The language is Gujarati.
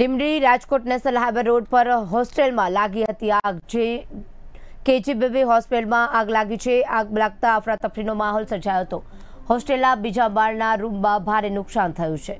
લીમડી રાજકોટ નેશનલ રોડ પર હોસ્ટેલમાં લાગી હતી આગ જે કેજીબીબી હોસ્ટેલમાં આગ લાગી છે આગ લાગતા અફરાતફરીનો માહોલ સર્જાયો હતો હોસ્ટેલના બીજા બાળના રૂમમાં ભારે નુકસાન થયું છે